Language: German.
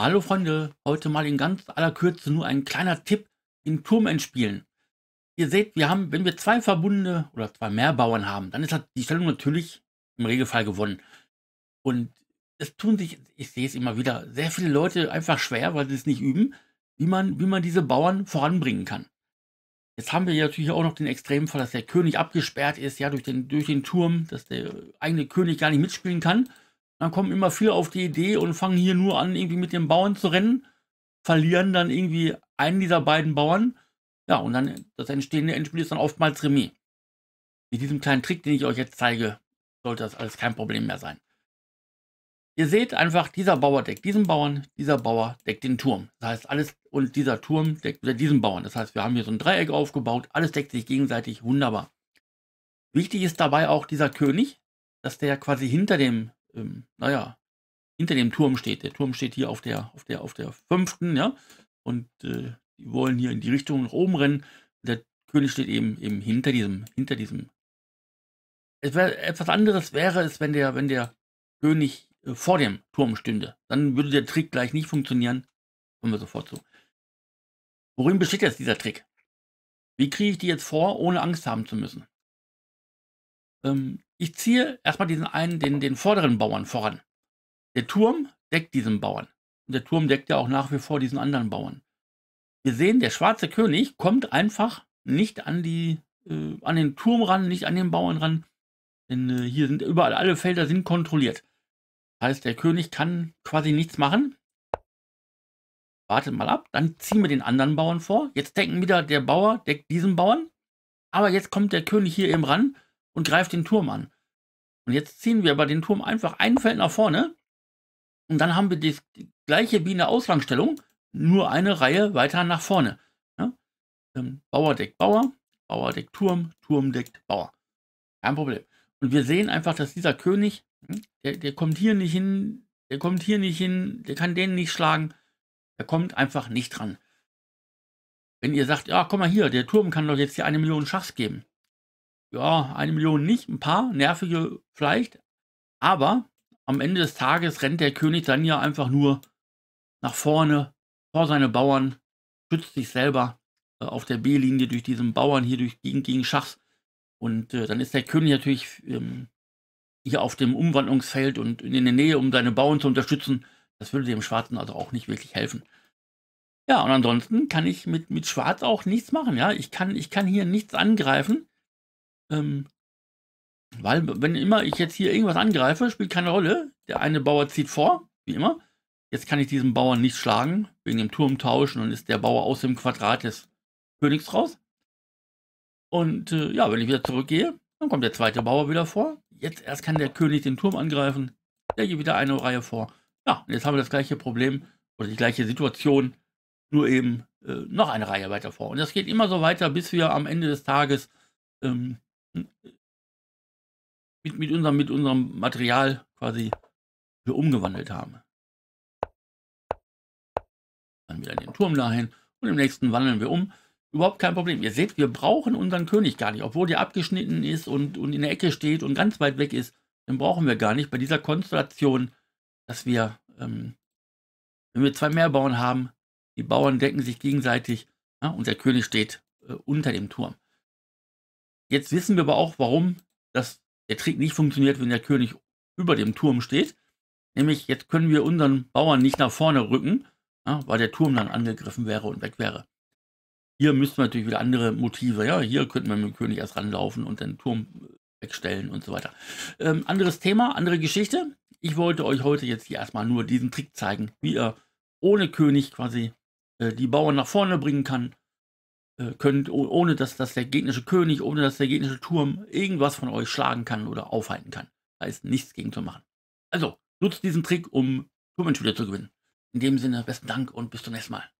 Hallo Freunde, heute mal in ganz aller Kürze nur ein kleiner Tipp in Turmendspielen. Ihr seht, wir haben, wenn wir zwei verbundene oder zwei Mehrbauern haben, dann ist halt die Stellung natürlich im Regelfall gewonnen. Und es tun sich, ich sehe es immer wieder, sehr viele Leute einfach schwer, weil sie es nicht üben, wie man, wie man diese Bauern voranbringen kann. Jetzt haben wir ja natürlich auch noch den Extremfall, dass der König abgesperrt ist, ja, durch den, durch den Turm, dass der eigene König gar nicht mitspielen kann. Dann kommen immer viele auf die Idee und fangen hier nur an, irgendwie mit den Bauern zu rennen, verlieren dann irgendwie einen dieser beiden Bauern. Ja, und dann das entstehende Endspiel ist dann oftmals Remis. Mit diesem kleinen Trick, den ich euch jetzt zeige, sollte das alles kein Problem mehr sein. Ihr seht einfach, dieser Bauer deckt diesen Bauern, dieser Bauer deckt den Turm. Das heißt, alles und dieser Turm deckt wieder diesen Bauern. Das heißt, wir haben hier so ein Dreieck aufgebaut, alles deckt sich gegenseitig, wunderbar. Wichtig ist dabei auch dieser König, dass der quasi hinter dem ähm, naja, hinter dem Turm steht. Der Turm steht hier auf der, auf der, auf der fünften, ja. Und äh, die wollen hier in die Richtung nach oben rennen. Der König steht eben, eben hinter diesem, hinter diesem. Wär, etwas anderes wäre es, wenn der, wenn der König äh, vor dem Turm stünde. Dann würde der Trick gleich nicht funktionieren. Kommen wir sofort zu. Worin besteht jetzt dieser Trick? Wie kriege ich die jetzt vor, ohne Angst haben zu müssen? Ähm, ich ziehe erstmal diesen einen, den, den vorderen Bauern voran. Der Turm deckt diesen Bauern. Und der Turm deckt ja auch nach wie vor diesen anderen Bauern. Wir sehen, der schwarze König kommt einfach nicht an, die, äh, an den Turm ran, nicht an den Bauern ran. Denn äh, hier sind überall alle Felder sind kontrolliert. Heißt, der König kann quasi nichts machen. Wartet mal ab, dann ziehen wir den anderen Bauern vor. Jetzt denken wieder, der Bauer deckt diesen Bauern. Aber jetzt kommt der König hier eben ran und greift den Turm an. Und jetzt ziehen wir aber den Turm einfach ein Feld nach vorne und dann haben wir die, die gleiche wie in der nur eine Reihe weiter nach vorne. Ja? Bauer deckt Bauer, Bauer deckt Turm, Turm deckt Bauer. Kein Problem. Und wir sehen einfach, dass dieser König, hm, der, der kommt hier nicht hin, der kommt hier nicht hin, der kann den nicht schlagen, der kommt einfach nicht dran. Wenn ihr sagt, ja, komm mal hier, der Turm kann doch jetzt hier eine Million Schachs geben ja, eine Million nicht, ein paar nervige vielleicht, aber am Ende des Tages rennt der König dann ja einfach nur nach vorne vor seine Bauern, schützt sich selber äh, auf der B-Linie durch diesen Bauern hier durch gegen, gegen Schachs und äh, dann ist der König natürlich ähm, hier auf dem Umwandlungsfeld und in der Nähe, um seine Bauern zu unterstützen. Das würde dem Schwarzen also auch nicht wirklich helfen. Ja, und ansonsten kann ich mit, mit Schwarz auch nichts machen. Ja, ich kann, ich kann hier nichts angreifen. Ähm, weil, wenn immer ich jetzt hier irgendwas angreife, spielt keine Rolle. Der eine Bauer zieht vor, wie immer. Jetzt kann ich diesen Bauern nicht schlagen, wegen dem Turm tauschen und ist der Bauer aus dem Quadrat des Königs raus. Und äh, ja, wenn ich wieder zurückgehe, dann kommt der zweite Bauer wieder vor. Jetzt erst kann der König den Turm angreifen. Der geht wieder eine Reihe vor. Ja, und jetzt haben wir das gleiche Problem oder die gleiche Situation, nur eben äh, noch eine Reihe weiter vor. Und das geht immer so weiter, bis wir am Ende des Tages ähm, äh, mit, mit, unserem, mit unserem Material quasi wir umgewandelt haben. Dann wieder den Turm dahin und im nächsten wandeln wir um. Überhaupt kein Problem. Ihr seht, wir brauchen unseren König gar nicht. Obwohl der abgeschnitten ist und, und in der Ecke steht und ganz weit weg ist, den brauchen wir gar nicht. Bei dieser Konstellation, dass wir, ähm, wenn wir zwei mehr Bauern haben, die Bauern decken sich gegenseitig ja, und der König steht äh, unter dem Turm. Jetzt wissen wir aber auch, warum das, der Trick nicht funktioniert, wenn der König über dem Turm steht. Nämlich, jetzt können wir unseren Bauern nicht nach vorne rücken, ja, weil der Turm dann angegriffen wäre und weg wäre. Hier müssten wir natürlich wieder andere Motive, ja, hier könnten wir mit dem König erst ranlaufen und den Turm äh, wegstellen und so weiter. Ähm, anderes Thema, andere Geschichte. Ich wollte euch heute jetzt hier erstmal nur diesen Trick zeigen, wie ihr ohne König quasi äh, die Bauern nach vorne bringen kann äh, könnt, ohne dass, dass der gegnerische König, ohne dass der gegnerische Turm irgendwas von euch schlagen kann oder aufhalten kann. Da ist nichts gegen zu machen. Also, nutzt diesen Trick, um Turmmensch zu gewinnen. In dem Sinne, besten Dank und bis zum nächsten Mal.